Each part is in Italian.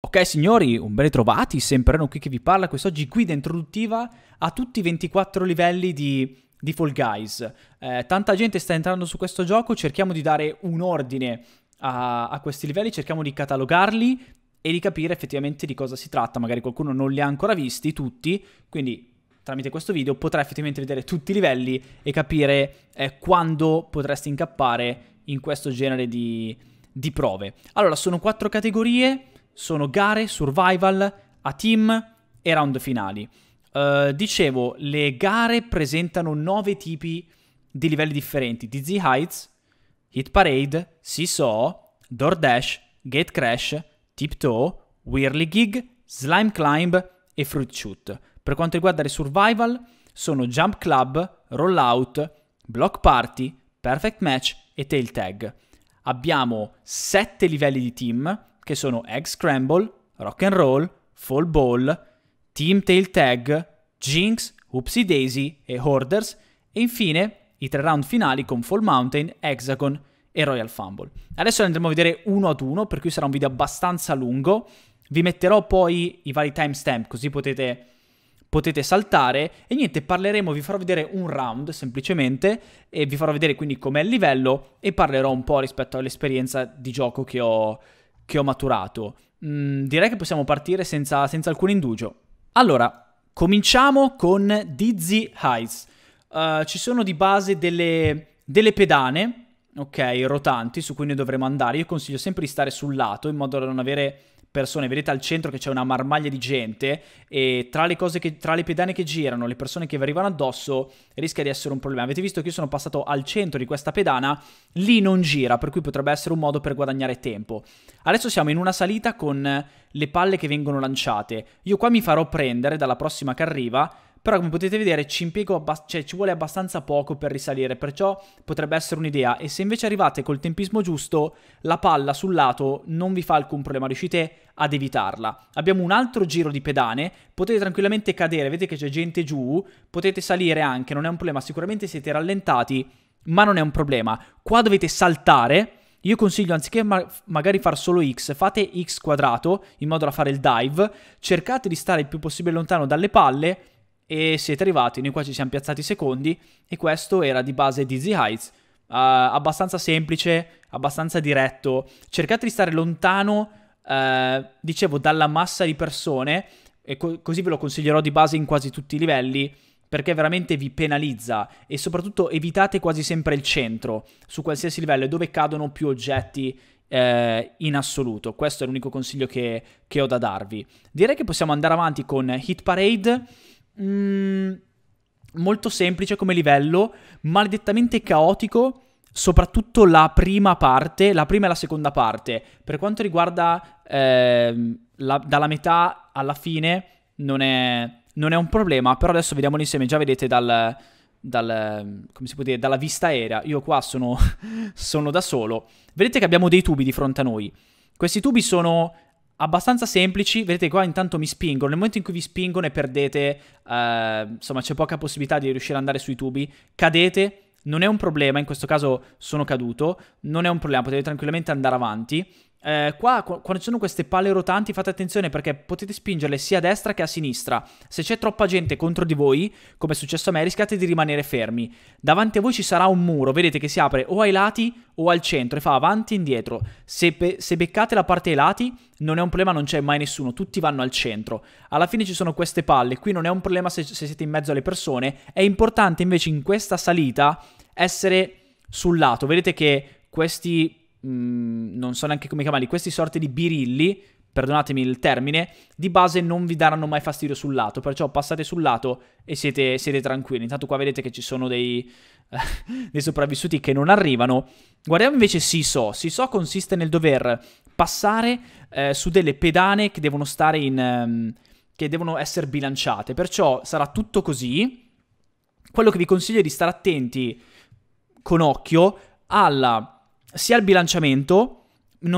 Ok signori, un ben ritrovati, sempre Renan qui che vi parla, quest'oggi guida introduttiva a tutti i 24 livelli di, di Fall Guys. Eh, tanta gente sta entrando su questo gioco, cerchiamo di dare un ordine a, a, questi livelli, cerchiamo di catalogarli e di capire effettivamente di cosa si tratta, magari qualcuno non li ha ancora visti tutti, quindi tramite questo video potrai effettivamente vedere tutti i livelli e capire eh, quando potresti incappare in questo genere di, di prove. Allora, sono quattro categorie sono gare, survival, a team e round finali. Uh, dicevo, le gare presentano nove tipi di livelli differenti. DZ Heights, Hit Parade, Seesaw, Door Dash, Gate Crash, Tiptoe, Whirligig, Slime Climb e Fruit Shoot. Per quanto riguarda le survival, sono Jump Club, Rollout, Block Party, Perfect Match e Tail Tag. Abbiamo 7 livelli di team, che sono Egg Scramble, Rock and Roll, Fall Ball, Team Tail Tag, Jinx, Oopsie Daisy e Hoarders e infine i tre round finali con Fall Mountain, Hexagon e Royal Fumble. Adesso andremo a vedere uno ad uno, per cui sarà un video abbastanza lungo. Vi metterò poi i vari timestamp così potete, potete saltare e niente, parleremo, vi farò vedere un round semplicemente e vi farò vedere quindi com'è il livello e parlerò un po' rispetto all'esperienza di gioco che ho, che ho maturato. Mm, direi che possiamo partire senza, senza alcun indugio. Allora, cominciamo con Dizzy Heights. Uh, ci sono di base delle, delle pedane, ok, rotanti, su cui noi dovremo andare. Io consiglio sempre di stare sul lato in modo da non avere persone, vedete al centro che c'è una marmaglia di gente e tra le cose che, tra le pedane che girano, le persone che vi arrivano addosso, rischia di essere un problema. Avete visto che io sono passato al centro di questa pedana, lì non gira, per cui potrebbe essere un modo per guadagnare tempo. Adesso siamo in una salita con le palle che vengono lanciate. Io qua mi farò prendere dalla prossima che arriva però come potete vedere ci impiego, abbast- cioè ci vuole abbastanza poco per risalire, perciò potrebbe essere un'idea. E se invece arrivate col tempismo giusto, la palla sul lato non vi fa alcun problema, riuscite ad evitarla. Abbiamo un altro giro di pedane, potete tranquillamente cadere, vedete che c'è gente giù, potete salire anche, non è un problema, sicuramente siete rallentati, ma non è un problema. Qua dovete saltare... Io consiglio anziché ma magari far solo x, fate x quadrato in modo da fare il dive, cercate di stare il più possibile lontano dalle palle e siete arrivati, noi qua ci siamo piazzati secondi e questo era di base Dizzy Heights, uh, abbastanza semplice, abbastanza diretto, cercate di stare lontano, uh, dicevo, dalla massa di persone, e co così ve lo consiglierò di base in quasi tutti i livelli, perché veramente vi penalizza e soprattutto evitate quasi sempre il centro su qualsiasi livello dove cadono più oggetti eh, in assoluto. Questo è l'unico consiglio che, che, ho da darvi. Direi che possiamo andare avanti con Hit Parade mh, mm, molto semplice come livello, maledettamente caotico, soprattutto la prima parte, la prima e la seconda parte. Per quanto riguarda eh, la, dalla metà alla fine, non è, non è, un problema, però adesso vediamolo insieme, già vedete dal... Dal, come si può dire, dalla vista aerea. Io qua sono, sono da solo. Vedete che abbiamo dei tubi di fronte a noi. Questi tubi sono abbastanza semplici. Vedete qua intanto mi spingono. Nel momento in cui vi spingono e perdete, eh, insomma c'è poca possibilità di riuscire ad andare sui tubi, cadete, non è un problema, in questo caso sono caduto, non è un problema, potete tranquillamente andare avanti. Eh, qua quando ci sono queste palle rotanti fate attenzione perché potete spingerle sia a destra che a sinistra. Se c'è troppa gente contro di voi, come è successo a me, rischiate di rimanere fermi. Davanti a voi ci sarà un muro, vedete che si apre o ai lati o al centro e fa avanti e indietro. Se, be se beccate la parte ai lati non è un problema, non c'è mai nessuno, tutti vanno al centro. Alla fine ci sono queste palle, qui non è un problema se, se siete in mezzo alle persone. È importante invece in questa salita essere sul lato. Vedete che questi Mm, non so neanche come chiamarli, questi sorti di birilli, perdonatemi il termine, di base non vi daranno mai fastidio sul lato, perciò passate sul lato e siete, siete tranquilli. Intanto qua vedete che ci sono dei, dei sopravvissuti che non arrivano. Guardiamo invece Siso. Siso consiste nel dover passare eh, su delle pedane che devono stare in... Ehm, che devono essere bilanciate, perciò sarà tutto così. Quello che vi consiglio è di stare attenti con occhio alla sia al bilanciamento,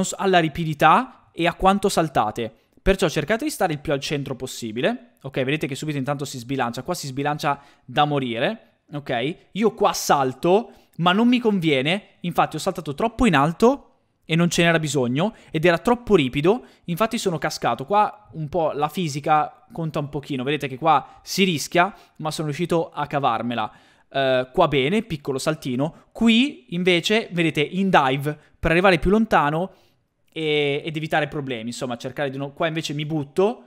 so, alla ripidità e a quanto saltate. Perciò cercate di stare il più al centro possibile. Ok, vedete che subito intanto si sbilancia. Qua si sbilancia da morire. Ok, io qua salto, ma non mi conviene. Infatti ho saltato troppo in alto e non ce n'era bisogno ed era troppo ripido, infatti sono cascato. Qua un po' la fisica conta un pochino, vedete che qua si rischia, ma sono riuscito a cavarmela. Uh, qua bene, piccolo saltino. Qui invece, vedete, in dive per arrivare più lontano e, ed evitare problemi. Insomma, cercare di non... Qua invece mi butto,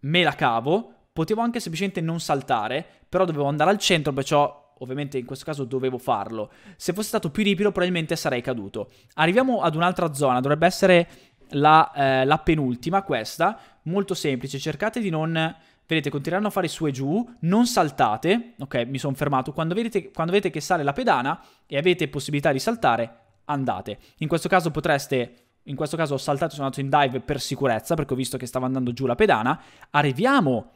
me la cavo. Potevo anche semplicemente non saltare, però dovevo andare al centro, perciò ovviamente in questo caso dovevo farlo. Se fosse stato più ripido probabilmente sarei caduto. Arriviamo ad un'altra zona, dovrebbe essere la, eh, la penultima, questa. Molto semplice, cercate di non vedete, continueranno a fare su e giù, non saltate, ok, mi sono fermato, quando vedete, quando vedete che sale la pedana e avete possibilità di saltare, andate. In questo caso potreste in questo caso ho saltato, sono andato in dive per sicurezza perché ho visto che stava andando giù la pedana. Arriviamo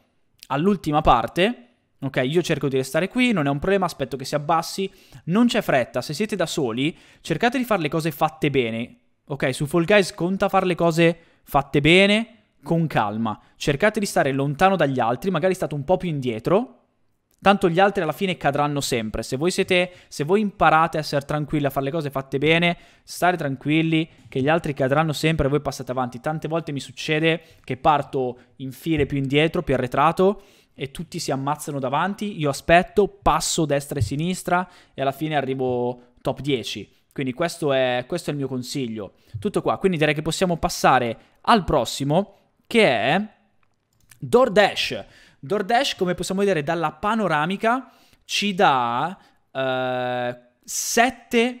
all'ultima parte. Ok, io cerco di restare qui, non è un problema, aspetto che si abbassi. Non c'è fretta, se siete da soli, cercate di fare le cose fatte bene. Ok, su Fall Guys conta fare le cose fatte bene, con calma, cercate di stare lontano dagli altri, magari state un po' più indietro, tanto gli altri alla fine cadranno sempre. Se voi, siete, se voi imparate a essere tranquilli, a fare le cose fatte bene, stare tranquilli, che gli altri cadranno sempre e voi passate avanti. Tante volte mi succede che parto in file più indietro, più arretrato, e tutti si ammazzano davanti, io aspetto, passo destra e sinistra e alla fine arrivo top 10. Quindi questo è, questo è il mio consiglio. Tutto qua, quindi direi che possiamo passare al prossimo che è DoorDash. DoorDash, come possiamo vedere dalla panoramica, ci dà eh, sette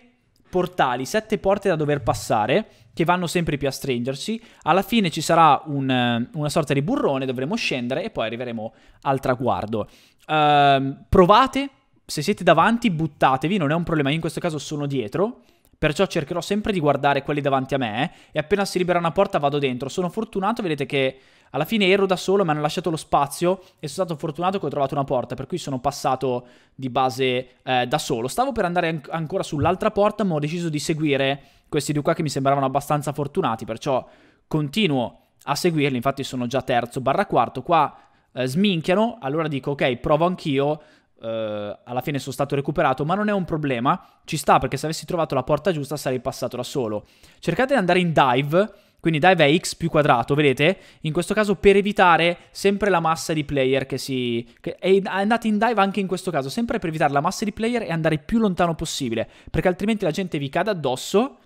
portali, sette porte da dover passare che vanno sempre più a stringersi. Alla fine ci sarà un, eh, una sorta di burrone, dovremo scendere e poi arriveremo al traguardo. Eh, provate, se siete davanti buttatevi, non è un problema, io in questo caso sono dietro. Perciò cercherò sempre di guardare quelli davanti a me eh, e appena si libera una porta vado dentro. Sono fortunato, vedete che alla fine ero da solo, mi hanno lasciato lo spazio e sono stato fortunato che ho trovato una porta, per cui sono passato di base eh, da solo. Stavo per andare an ancora sull'altra porta, ma ho deciso di seguire questi due qua che mi sembravano abbastanza fortunati, perciò continuo a seguirli, infatti sono già terzo barra quarto, qua eh, sminchiano, allora dico ok, provo anch'io, eh, alla fine sono stato recuperato, ma non è un problema, ci sta perché se avessi trovato la porta giusta sarei passato da solo. Cercate di andare in dive, quindi dive è x più quadrato, vedete? In questo caso per evitare sempre la massa di player che si... Che è andate in dive anche in questo caso, sempre per evitare la massa di player e andare più lontano possibile, perché altrimenti la gente vi cade addosso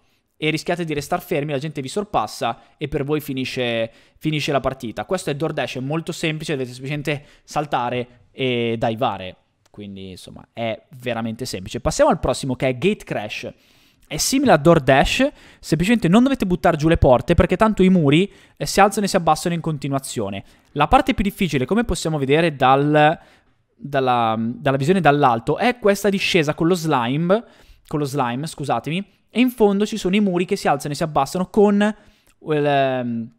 e rischiate di restare fermi, la gente vi sorpassa e per voi finisce, finisce la partita. Questo è DoorDash, è molto semplice, dovete semplicemente saltare e divare. Quindi insomma è veramente semplice. Passiamo al prossimo che è Gate Crash. È simile a DoorDash, semplicemente non dovete buttare giù le porte perché tanto i muri eh, si alzano e si abbassano in continuazione. La parte più difficile, come possiamo vedere dal, dalla, dalla, visione dall'alto, è questa discesa con lo slime, con lo slime, scusatemi, e in fondo ci sono i muri che si alzano e si abbassano con, quel, ehm,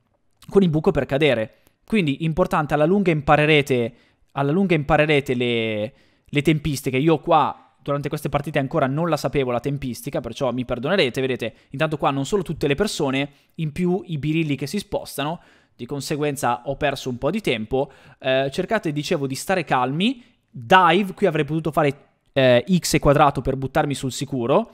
con il buco per cadere. Quindi importante, alla lunga imparerete, alla lunga imparerete le le tempistiche. Io qua durante queste partite ancora non la sapevo la tempistica, perciò mi perdonerete, vedete, intanto qua non solo tutte le persone, in più i birilli che si spostano, di conseguenza ho perso un po' di tempo, eh, cercate, dicevo, di stare calmi, dive, qui avrei potuto fare eh, x quadrato per buttarmi sul sicuro,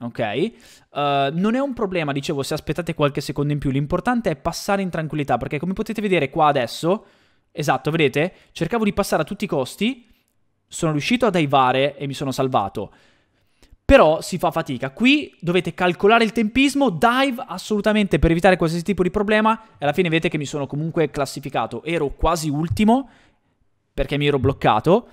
ok? Uh, non è un problema, dicevo, se aspettate qualche secondo in più, l'importante è passare in tranquillità, perché come potete vedere qua adesso, esatto, vedete, cercavo di passare a tutti i costi, sono riuscito a divare e mi sono salvato. Però si fa fatica. Qui dovete calcolare il tempismo, dive assolutamente per evitare qualsiasi tipo di problema. E alla fine vedete che mi sono comunque classificato. Ero quasi ultimo perché mi ero bloccato.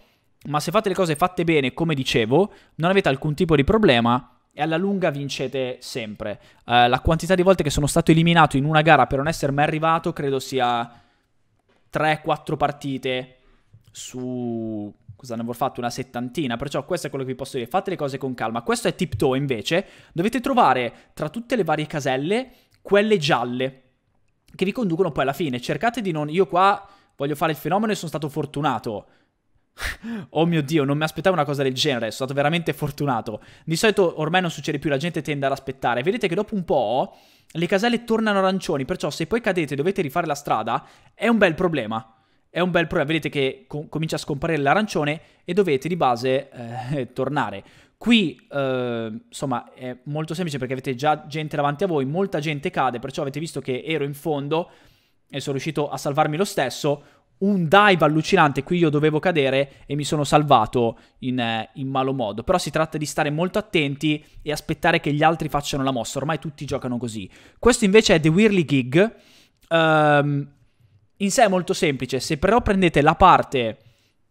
Ma se fate le cose fatte bene, come dicevo, non avete alcun tipo di problema e alla lunga vincete sempre. Uh, la quantità di volte che sono stato eliminato in una gara per non essere mai arrivato credo sia 3-4 partite su cosa ne avrò fatto una settantina, perciò questo è quello che vi posso dire, fate le cose con calma. Questo è tiptoe invece, dovete trovare tra tutte le varie caselle quelle gialle che vi conducono poi alla fine. Cercate di non io qua voglio fare il fenomeno e sono stato fortunato. oh mio dio, non mi aspettavo una cosa del genere, sono stato veramente fortunato. Di solito ormai non succede più, la gente tende ad aspettare. Vedete che dopo un po' le caselle tornano arancioni, perciò se poi cadete e dovete rifare la strada è un bel problema è un bel problema. Vedete che com- comincia a scomparire l'arancione e dovete di base eh, tornare. Qui, eh, insomma, è molto semplice perché avete già gente davanti a voi, molta gente cade, perciò avete visto che ero in fondo e sono riuscito a salvarmi lo stesso. Un dive allucinante, qui io dovevo cadere e mi sono salvato in, eh, in malo modo. Però si tratta di stare molto attenti e aspettare che gli altri facciano la mossa, ormai tutti giocano così. Questo invece è The Whirly Gig. Um, in sé è molto semplice, se però prendete la parte...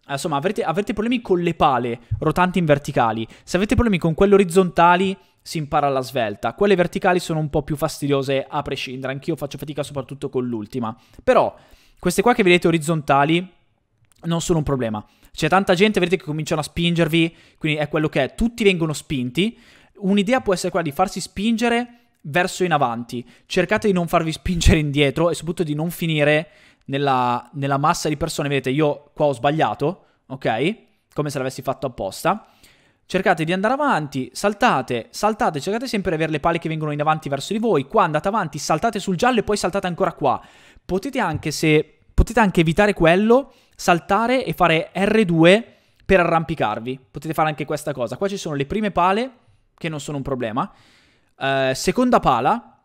Eh, insomma, avrete, avrete problemi con le pale rotanti in verticali. Se avete problemi con quelle orizzontali, si impara alla svelta. Quelle verticali sono un po' più fastidiose a prescindere. Anch'io faccio fatica soprattutto con l'ultima. Però, queste qua che vedete orizzontali non sono un problema. C'è tanta gente, vedete, che cominciano a spingervi. Quindi è quello che è. Tutti vengono spinti. Un'idea può essere quella di farsi spingere verso in avanti. Cercate di non farvi spingere indietro e soprattutto di non finire nella, nella massa di persone, vedete io qua ho sbagliato, ok? Come se l'avessi fatto apposta. Cercate di andare avanti, saltate, saltate, cercate sempre di avere le palle che vengono in avanti verso di voi. Qua andate avanti, saltate sul giallo e poi saltate ancora qua. Potete anche, se, potete anche evitare quello, saltare e fare R2 per arrampicarvi. Potete fare anche questa cosa. Qua ci sono le prime pale, che non sono un problema. Eh, seconda pala,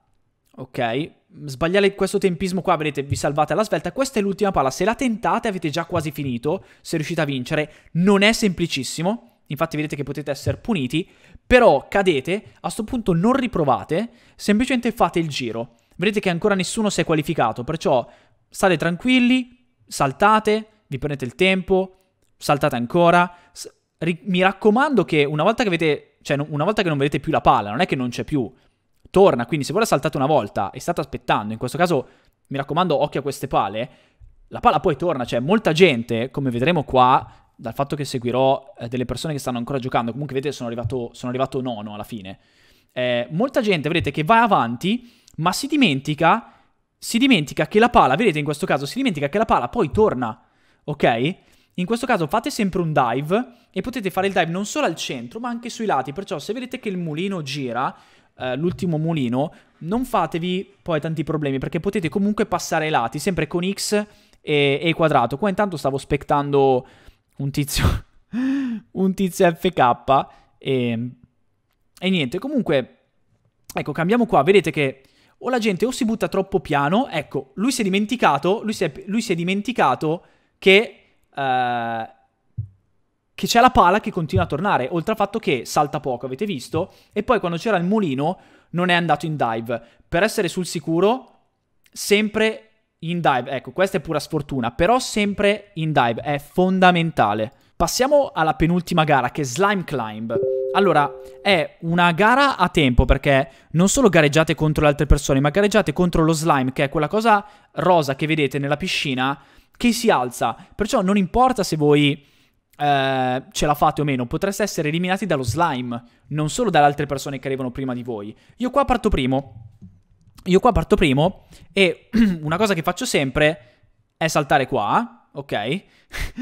ok, sbagliare questo tempismo qua, vedete, vi salvate alla svelta. Questa è l'ultima palla, se la tentate avete già quasi finito, se riuscite a vincere. Non è semplicissimo, infatti vedete che potete essere puniti, però cadete, a questo punto non riprovate, semplicemente fate il giro. Vedete che ancora nessuno si è qualificato, perciò state tranquilli, saltate, vi prendete il tempo, saltate ancora. Mi raccomando che una volta che avete, cioè una volta che non vedete più la palla, non è che non c'è più, torna. Quindi se voi la saltate una volta e state aspettando, in questo caso mi raccomando occhio a queste pale, la palla poi torna, cioè molta gente, come vedremo qua, dal fatto che seguirò eh, delle persone che stanno ancora giocando, comunque vedete sono arrivato, sono arrivato nono alla fine, eh, molta gente vedete che va avanti ma si dimentica, si dimentica che la pala, vedete in questo caso, si dimentica che la pala poi torna, ok? In questo caso fate sempre un dive e potete fare il dive non solo al centro ma anche sui lati, perciò se vedete che il mulino gira eh, l'ultimo mulino, non fatevi poi tanti problemi perché potete comunque passare ai lati, sempre con x e, e quadrato. Qua intanto stavo aspettando un tizio, un tizio fk e, e niente, comunque, ecco, cambiamo qua, vedete che o la gente o si butta troppo piano, ecco, lui si è dimenticato, lui si è, lui si è dimenticato che... Eh, che c'è la pala che continua a tornare, oltre al fatto che salta poco, avete visto? E poi quando c'era il mulino non è andato in dive. Per essere sul sicuro, sempre in dive. Ecco, questa è pura sfortuna, però sempre in dive, è fondamentale. Passiamo alla penultima gara che è Slime Climb. Allora, è una gara a tempo perché non solo gareggiate contro le altre persone, ma gareggiate contro lo slime, che è quella cosa rosa che vedete nella piscina che si alza. Perciò non importa se voi eh, ce la fate o meno, potreste essere eliminati dallo slime, non solo dalle altre persone che arrivano prima di voi. Io qua parto primo. Io qua parto primo e una cosa che faccio sempre è saltare qua ok?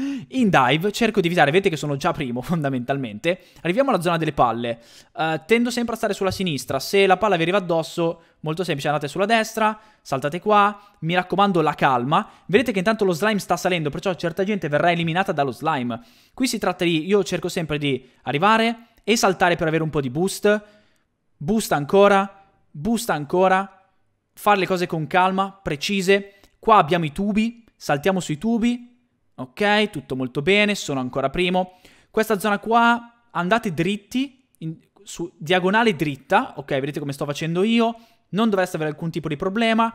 In dive cerco di evitare, vedete che sono già primo fondamentalmente. Arriviamo alla zona delle palle. Uh, tendo sempre a stare sulla sinistra. Se la palla vi arriva addosso, molto semplice, andate sulla destra, saltate qua. Mi raccomando la calma. Vedete che intanto lo slime sta salendo, perciò certa gente verrà eliminata dallo slime. Qui si tratta di... Io cerco sempre di arrivare e saltare per avere un po' di boost. Boost ancora, boost ancora. Fare le cose con calma, precise. Qua abbiamo i tubi, Saltiamo sui tubi. Ok, tutto molto bene, sono ancora primo. Questa zona qua, andate dritti, in, su diagonale dritta. Ok, vedete come sto facendo io. Non dovreste avere alcun tipo di problema.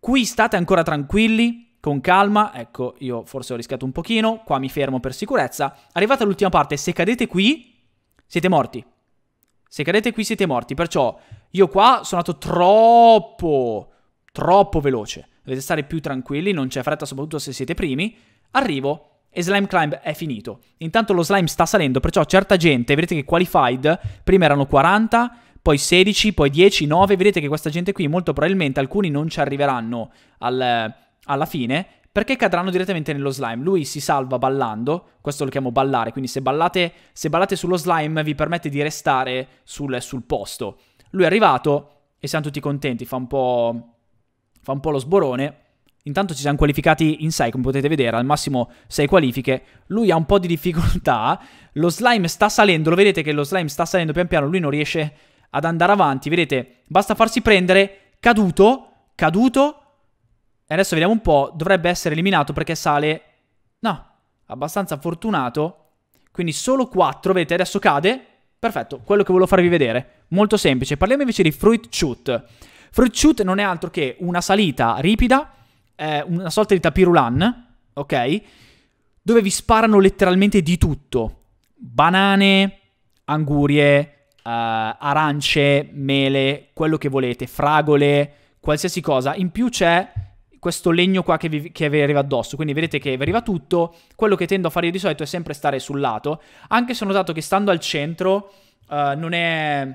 Qui state ancora tranquilli, con calma. Ecco, io forse ho rischiato un pochino. Qua mi fermo per sicurezza. Arrivata all'ultima parte, se cadete qui, siete morti. Se cadete qui siete morti, perciò io qua sono andato troppo, troppo veloce dovete stare più tranquilli, non c'è fretta soprattutto se siete primi. Arrivo e Slime Climb è finito. Intanto lo slime sta salendo, perciò certa gente, vedete che qualified, prima erano 40, poi 16, poi 10, 9, vedete che questa gente qui molto probabilmente alcuni non ci arriveranno al, alla fine perché cadranno direttamente nello slime. Lui si salva ballando, questo lo chiamo ballare, quindi se ballate, se ballate sullo slime vi permette di restare sul, sul posto. Lui è arrivato e siamo tutti contenti, fa un po' fa un po' lo sborone. Intanto ci siamo qualificati in 6, come potete vedere, al massimo 6 qualifiche. Lui ha un po' di difficoltà, lo slime sta salendo, lo vedete che lo slime sta salendo pian piano, lui non riesce ad andare avanti, vedete? Basta farsi prendere, caduto, caduto. E adesso vediamo un po', dovrebbe essere eliminato perché sale... No, abbastanza fortunato. Quindi solo 4, vedete, adesso cade. Perfetto, quello che volevo farvi vedere. Molto semplice. Parliamo invece di Fruit Shoot. Fruit Shoot non è altro che una salita ripida, eh, una sorta di tapirulan, ok? Dove vi sparano letteralmente di tutto. Banane, angurie, Uh, arance, mele, quello che volete, fragole, qualsiasi cosa. In più c'è questo legno qua che vi, che vi, arriva addosso, quindi vedete che vi arriva tutto. Quello che tendo a fare io di solito è sempre stare sul lato, anche se ho notato che stando al centro uh, non è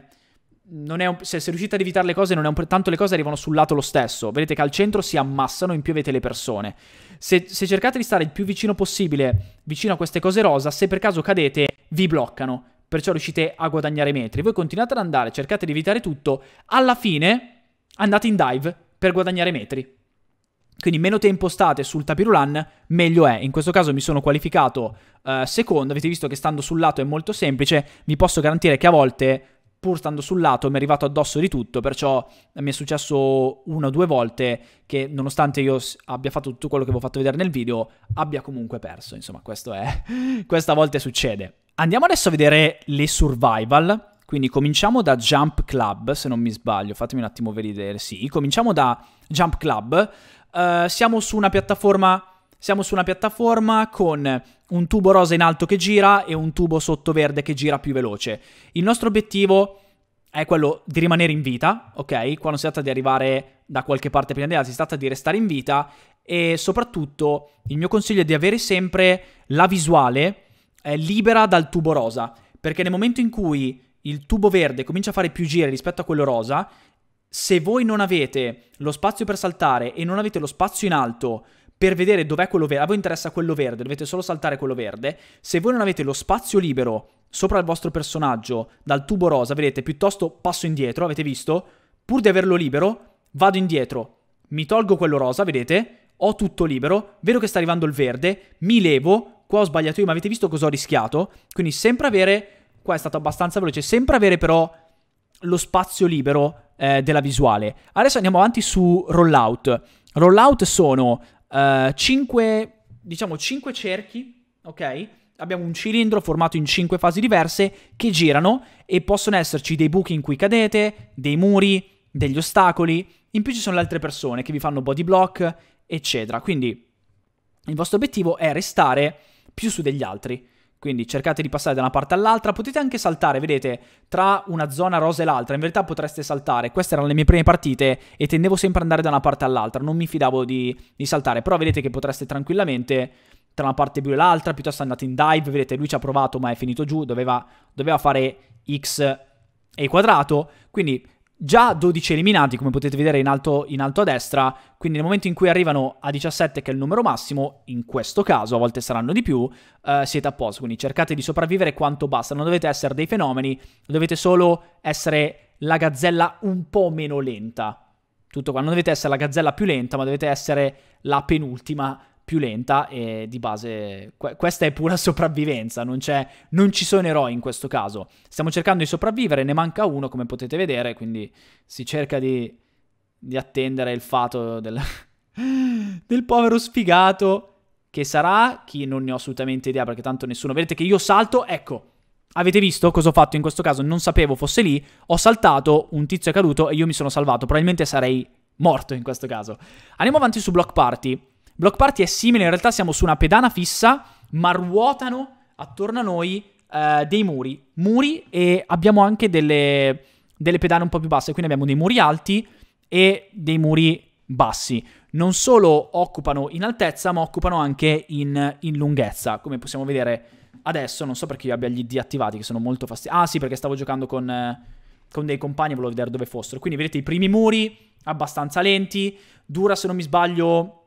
un, se, se, riuscite ad evitare le cose, non è un, tanto le cose arrivano sul lato lo stesso. Vedete che al centro si ammassano, in più avete le persone. Se, se cercate di stare il più vicino possibile vicino a queste cose rosa, se per caso cadete, vi bloccano. Perciò riuscite a guadagnare metri. Voi continuate ad andare, cercate di evitare tutto. Alla fine andate in dive per guadagnare metri. Quindi meno tempo state sul tapirulan, meglio è. In questo caso mi sono qualificato uh, secondo. Avete visto che stando sul lato è molto semplice. Vi posso garantire che a volte pur stando sul lato mi è arrivato addosso di tutto, perciò mi è successo una o due volte che nonostante io abbia fatto tutto quello che vi ho fatto vedere nel video, abbia comunque perso, insomma questo è, questa volta succede. Andiamo adesso a vedere le survival, quindi cominciamo da Jump Club, se non mi sbaglio, fatemi un attimo vedere, sì, cominciamo da Jump Club, uh, siamo su una piattaforma siamo su una piattaforma con un tubo rosa in alto che gira e un tubo sottoverde che gira più veloce. Il nostro obiettivo è quello di rimanere in vita, ok? Quando si tratta di arrivare da qualche parte prima di andare, si tratta di restare in vita e soprattutto il mio consiglio è di avere sempre la visuale eh, libera dal tubo rosa, perché nel momento in cui il tubo verde comincia a fare più giri rispetto a quello rosa, se voi non avete lo spazio per saltare e non avete lo spazio in alto per vedere dov'è quello verde. A voi interessa quello verde, dovete solo saltare quello verde. Se voi non avete lo spazio libero sopra il vostro personaggio dal tubo rosa, vedete, piuttosto passo indietro, avete visto? Pur di averlo libero, vado indietro, mi tolgo quello rosa, vedete? Ho tutto libero, vedo che sta arrivando il verde, mi levo, qua ho sbagliato io, ma avete visto cosa ho rischiato? Quindi sempre avere, qua è stato abbastanza veloce, sempre avere però lo spazio libero eh, della visuale. Adesso andiamo avanti su rollout. Rollout sono uh, eh, 5, diciamo 5 cerchi, ok? Abbiamo un cilindro formato in 5 fasi diverse che girano e possono esserci dei buchi in cui cadete, dei muri, degli ostacoli, in più ci sono le altre persone che vi fanno body block, eccetera. Quindi il vostro obiettivo è restare più su degli altri. Quindi cercate di passare da una parte all'altra, potete anche saltare, vedete, tra una zona rosa e l'altra, in verità potreste saltare, queste erano le mie prime partite e tendevo sempre ad andare da una parte all'altra, non mi fidavo di, di saltare, però vedete che potreste tranquillamente tra una parte blu e l'altra, piuttosto andate in dive, vedete lui ci ha provato ma è finito giù, doveva, doveva fare x e quadrato, quindi Già 12 eliminati, come potete vedere in alto, in alto, a destra, quindi nel momento in cui arrivano a 17, che è il numero massimo, in questo caso, a volte saranno di più, eh, siete a posto. Quindi cercate di sopravvivere quanto basta, non dovete essere dei fenomeni, dovete solo essere la gazzella un po' meno lenta. Tutto qua, non dovete essere la gazzella più lenta, ma dovete essere la penultima più lenta e di base que- questa è pura sopravvivenza, non, c'è, non, ci sono eroi in questo caso. Stiamo cercando di sopravvivere, ne manca uno come potete vedere, quindi si cerca di, di attendere il fato del, del povero sfigato che sarà, chi non ne ho assolutamente idea perché tanto nessuno, vedete che io salto, ecco, Avete visto cosa ho fatto in questo caso? Non sapevo fosse lì, ho saltato, un tizio è caduto e io mi sono salvato, probabilmente sarei morto in questo caso. Andiamo avanti su Block Party. Block party è simile, in realtà siamo su una pedana fissa, ma ruotano attorno a noi eh, dei muri. Muri e abbiamo anche delle, delle pedane un po' più basse, quindi abbiamo dei muri alti e dei muri bassi. Non solo occupano in altezza, ma occupano anche in, in lunghezza, come possiamo vedere adesso. Non so perché io abbia gli attivati, che sono molto fastidiosi. Ah sì, perché stavo giocando con, eh, con dei compagni e volevo vedere dove fossero. Quindi vedete i primi muri, abbastanza lenti, dura se non mi sbaglio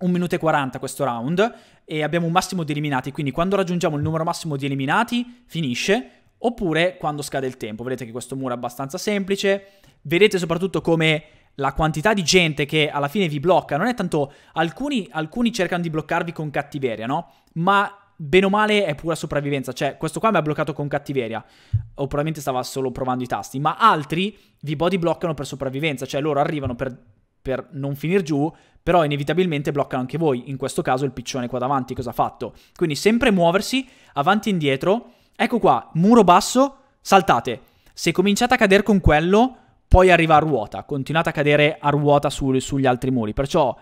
1 minuto e 40 questo round e abbiamo un massimo di eliminati, quindi quando raggiungiamo il numero massimo di eliminati finisce, oppure quando scade il tempo. Vedete che questo muro è abbastanza semplice, vedete soprattutto come la quantità di gente che alla fine vi blocca, non è tanto alcuni, alcuni cercano di bloccarvi con cattiveria, no? Ma bene o male è pura sopravvivenza, cioè questo qua mi ha bloccato con cattiveria, o probabilmente stava solo provando i tasti, ma altri vi body bloccano per sopravvivenza, cioè loro arrivano per, per non finir giù, però inevitabilmente bloccano anche voi, in questo caso il piccione qua davanti cosa ha fatto. Quindi sempre muoversi, avanti e indietro, ecco qua, muro basso, saltate. Se cominciate a cadere con quello, poi arriva a ruota, continuate a cadere a ruota su, sugli altri muri, perciò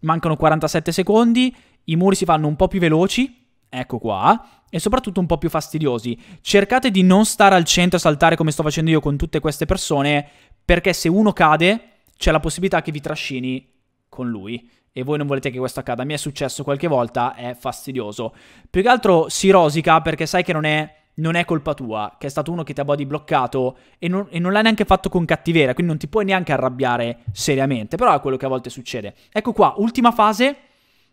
mancano 47 secondi, i muri si fanno un po' più veloci, ecco qua, e soprattutto un po' più fastidiosi. Cercate di non stare al centro e saltare come sto facendo io con tutte queste persone, perché se uno cade c'è la possibilità che vi trascini con lui e voi non volete che questo accada. Mi è successo qualche volta, è fastidioso. Più che altro si rosica perché sai che non è, non è colpa tua, che è stato uno che ti ha body bloccato e non, e non l'ha neanche fatto con cattiveria, quindi non ti puoi neanche arrabbiare seriamente, però è quello che a volte succede. Ecco qua, ultima fase,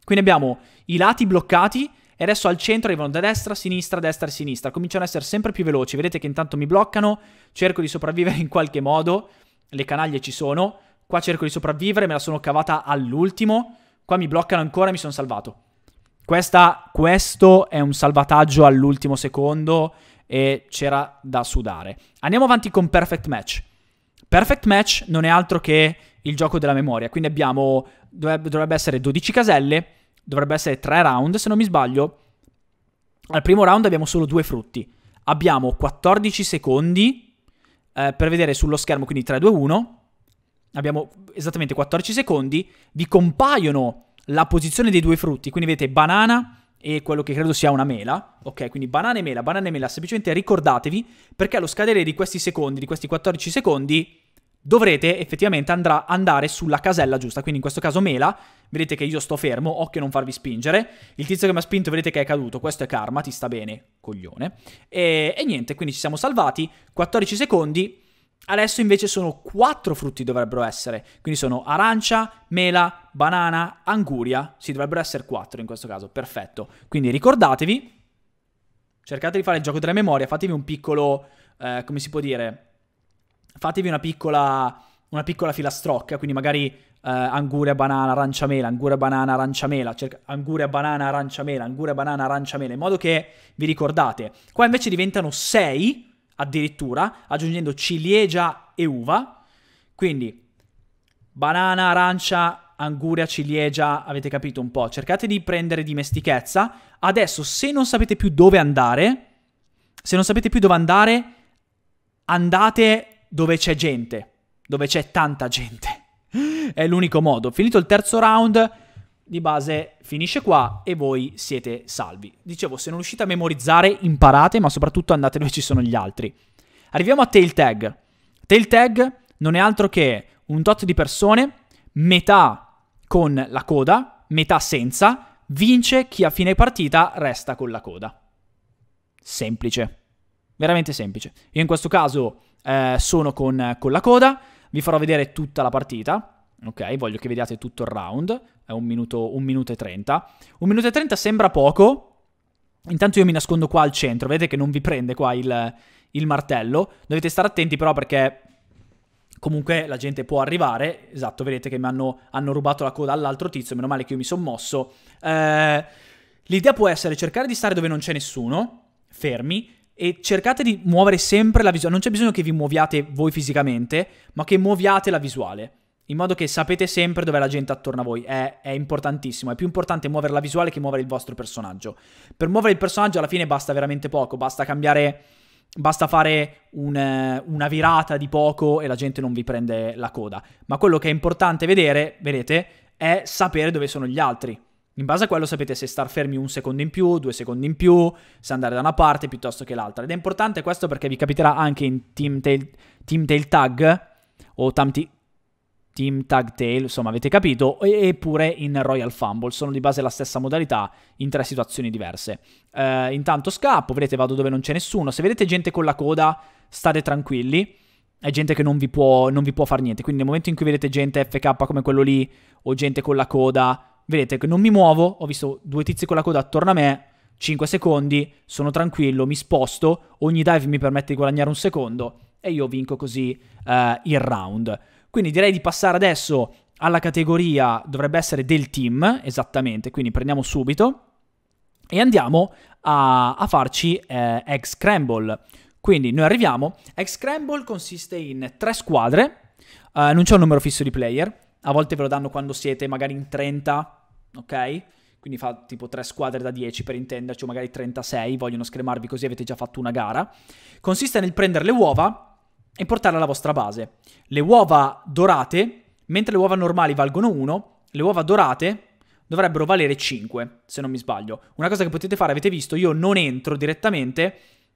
quindi abbiamo i lati bloccati e adesso al centro arrivano da destra, sinistra, destra e sinistra, cominciano ad essere sempre più veloci, vedete che intanto mi bloccano, cerco di sopravvivere in qualche modo, le canaglie ci sono, Qua cerco di sopravvivere, me la sono cavata all'ultimo. Qua mi bloccano ancora e mi sono salvato. Questa, questo è un salvataggio all'ultimo secondo e c'era da sudare. Andiamo avanti con Perfect Match. Perfect Match non è altro che il gioco della memoria, quindi abbiamo, dovrebbe, essere 12 caselle, dovrebbe essere 3 round se non mi sbaglio. Al primo round abbiamo solo due frutti. Abbiamo 14 secondi eh, per vedere sullo schermo, quindi 3, 2, 1, abbiamo esattamente 14 secondi, vi compaiono la posizione dei due frutti, quindi vedete banana e quello che credo sia una mela, ok? Quindi banana e mela, banana e mela, semplicemente ricordatevi perché allo scadere di questi secondi, di questi 14 secondi, dovrete effettivamente andare sulla casella giusta, quindi in questo caso mela, vedete che io sto fermo, occhio a non farvi spingere, il tizio che mi ha spinto vedete che è caduto, questo è karma, ti sta bene, coglione, e, e niente, quindi ci siamo salvati, 14 secondi, Adesso invece sono quattro frutti dovrebbero essere, quindi sono arancia, mela, banana, anguria, sì dovrebbero essere quattro in questo caso, perfetto. Quindi ricordatevi, cercate di fare il gioco della memoria, fatevi un piccolo, eh, come si può dire, fatevi una piccola, una piccola filastrocca, quindi magari eh, anguria, banana, arancia, mela, anguria, banana, arancia, mela, cerca, anguria, banana, arancia, mela, anguria, banana, arancia, mela, in modo che vi ricordate. Qua invece diventano sei addirittura, aggiungendo ciliegia e uva. Quindi banana, arancia, anguria, ciliegia, avete capito un po'. Cercate di prendere dimestichezza. Adesso, se non sapete più dove andare, se non sapete più dove andare, andate dove c'è gente, dove c'è tanta gente. È l'unico modo. Finito il terzo round, di base finisce qua e voi siete salvi. Dicevo, se non riuscite a memorizzare, imparate, ma soprattutto andate dove ci sono gli altri. Arriviamo a tail tag. Tail tag non è altro che un tot di persone, metà con la coda, metà senza, vince chi a fine partita resta con la coda. Semplice, veramente semplice. Io in questo caso eh, sono con, con la coda, vi farò vedere tutta la partita, ok? Voglio che vediate tutto il round, è un minuto, un minuto e trenta. Un minuto e trenta sembra poco. Intanto io mi nascondo qua al centro, vedete che non vi prende qua il, il martello. Dovete stare attenti però perché comunque la gente può arrivare. Esatto, vedete che mi hanno, hanno rubato la coda all'altro tizio, meno male che io mi sono mosso. Eh, l'idea può essere cercare di stare dove non c'è nessuno, fermi, e cercate di muovere sempre la visuale. Non c'è bisogno che vi muoviate voi fisicamente, ma che muoviate la visuale in modo che sapete sempre dove è la gente attorno a voi. È, è, importantissimo. È più importante muovere la visuale che muovere il vostro personaggio. Per muovere il personaggio alla fine basta veramente poco. Basta cambiare. Basta fare un, eh, una virata di poco e la gente non vi prende la coda. Ma quello che è importante vedere, vedete, è sapere dove sono gli altri. In base a quello sapete se star fermi un secondo in più, due secondi in più, se andare da una parte piuttosto che l'altra. Ed è importante questo perché vi capiterà anche in Team Tail, team tail Tag o tanti Team Tag Tail, insomma avete capito, eppure in Royal Fumble, sono di base la stessa modalità in tre situazioni diverse. Uh, intanto scappo, vedete vado dove non c'è nessuno, se vedete gente con la coda state tranquilli, è gente che non vi, può, non vi può far niente, quindi nel momento in cui vedete gente FK come quello lì o gente con la coda, vedete che non mi muovo, ho visto due tizi con la coda attorno a me, 5 secondi, sono tranquillo, mi sposto, ogni dive mi permette di guadagnare un secondo e io vinco così uh, il round. Quindi direi di passare adesso alla categoria, dovrebbe essere del team, esattamente, quindi prendiamo subito e andiamo a, a farci eh, Egg Scramble. Quindi noi arriviamo, Egg Scramble consiste in tre squadre, eh, non c'è un numero fisso di player, a volte ve lo danno quando siete magari in 30, ok? Quindi fa tipo tre squadre da 10 per intenderci, o magari 36, vogliono scremarvi così avete già fatto una gara. Consiste nel prendere le uova e portarla alla vostra base. Le uova dorate, mentre le uova normali valgono 1, le uova dorate dovrebbero valere 5, se non mi sbaglio. Una cosa che potete fare, avete visto, io non entro direttamente